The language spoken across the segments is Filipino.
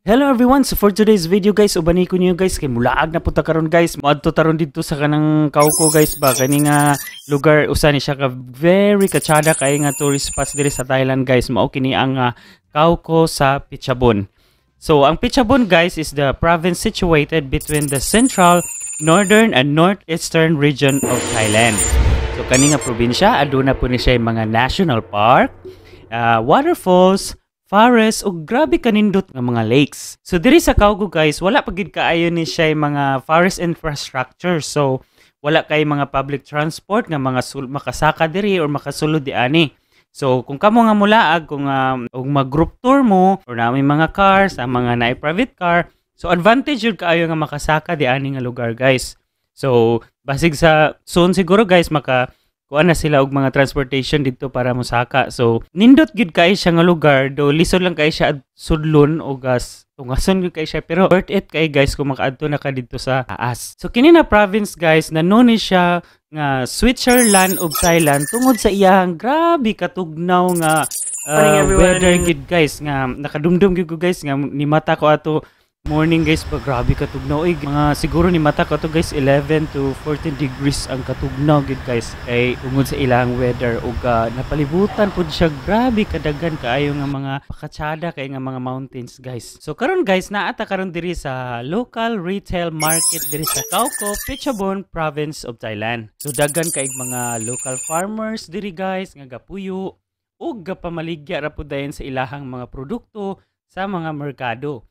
Hello everyone! So for today's video guys, ubani ko niyo guys kay mulaag na punta karon guys. Moadto taron didto sa kanang Kauko guys ba kani nga lugar usa ni siya ka very kachada kay nga tourist spot diri sa Thailand guys. Mao kini ang uh, Kauko sa Pichabon. So ang Pichabon guys is the province situated between the central, northern and northeastern region of Thailand. So kani nga probinsya aduna po ni siya mga national park, uh, waterfalls, forest o grabe kanindot nga mga lakes. So diri sa Kaugo guys, wala pagid gid kaayo ni siya mga forest infrastructure. So wala kay mga public transport nga mga sul makasaka diri or makasulod di ani. So kung kamo nga mulaag kung um, og mag group tour mo or na mga cars, ang mga na private car, so advantage jud kaayo nga makasaka di ani nga lugar guys. So basig sa soon siguro guys maka kuan na sila og mga transportation didto para mosaka. So nindot gid kay siya nga lugar do lisod lang kay siya sudlon o gas tungason gyud kay siya pero worth it kay guys kung makaadto na ka didto sa taas. So kini na province guys na ni siya nga Switzerland ug Thailand tungod sa iyang grabe katugnaw nga uh, weather gid guys nga nakadumdum gyud ko guys nga ni mata ko ato Morning guys, pag grabe katugnaw. Oy, mga siguro ni mata ko to guys 11 to 14 degrees ang katugnaw gid guys. Ay tungod sa ilang weather ug uh, napalibutan pud siya grabe kadaghan kaayo nga mga pakatsada kay nga mga mountains guys. So karon guys naa ta karon diri sa local retail market diri sa Kauko, Pichabon province of Thailand. So daghan kay mga local farmers diri guys nga gapuyo ug gapamaligya ra pud dayon sa ilahang mga produkto sa mga merkado.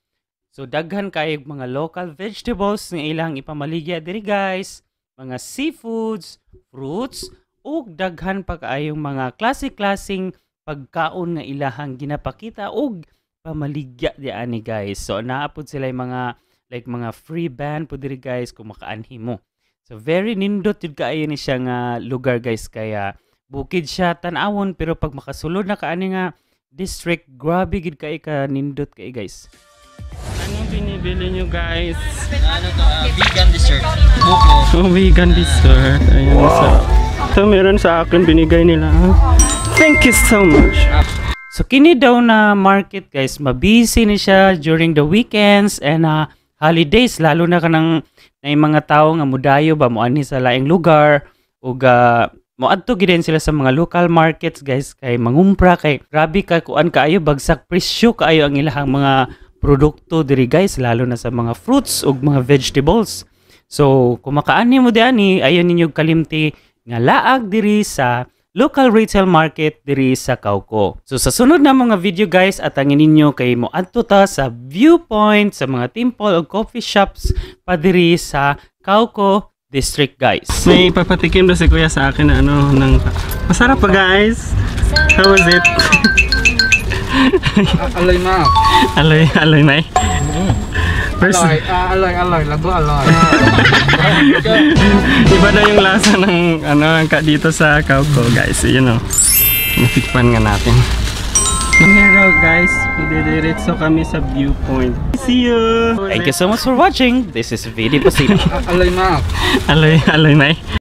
So daghan kay mga local vegetables nga ilang ipamaligya diri guys, mga seafoods, fruits ug daghan pa kaayong mga klase-klaseng pagkaon nga ilahang ginapakita ug pamaligya di ani guys. So naapod sila yung mga like mga free band po diri guys kung makaanhi mo. So very nindot jud kaayo ni siya nga lugar guys kaya bukid siya tan-awon pero pag makasulod na kaani nga district grabe gid kay ka nindot kay guys. Anong binibili nyo guys? Ano to? Uh, vegan dessert. Buko. Oh, vegan dessert. Ayan wow. sa... Ito meron sa akin binigay nila. Ah. Thank you so much. So kini daw na market guys, mabisi ni siya during the weekends and uh, holidays lalo na kanang na mga tao nga mudayo ba mo ani sa laing lugar ug uh, moadto gid sila sa mga local markets guys kay mangumpra kay grabe ka kuan kaayo bagsak presyo kaayo ang ilahang mga produkto diri guys lalo na sa mga fruits ug mga vegetables. So kung makaan nimo diani ayon ninyo kalimti nga laag diri sa local retail market diri sa Kauko. So sa sunod na mga video guys at ang ninyo kay mo adto ta sa viewpoint sa mga temple o coffee shops padiri sa Kauko district guys. May papatikim na si Kuya sa akin na ano ng masarap pa guys. How was it? Alay Alay, mm-hmm. ah, alay Alay, alay, alay, อร่อยมากอร่อยอร่อยไหมอร่อยอร่อยอร่อย lago alloy iba na yung lasa ng ano ka dito sa Cauco guys you know, o oh. natikpan nga natin Hello guys, didiretso kami sa viewpoint. See you! Thank you so much for watching. This is Vidi Pasino. Alay Mac. Alay, alay May.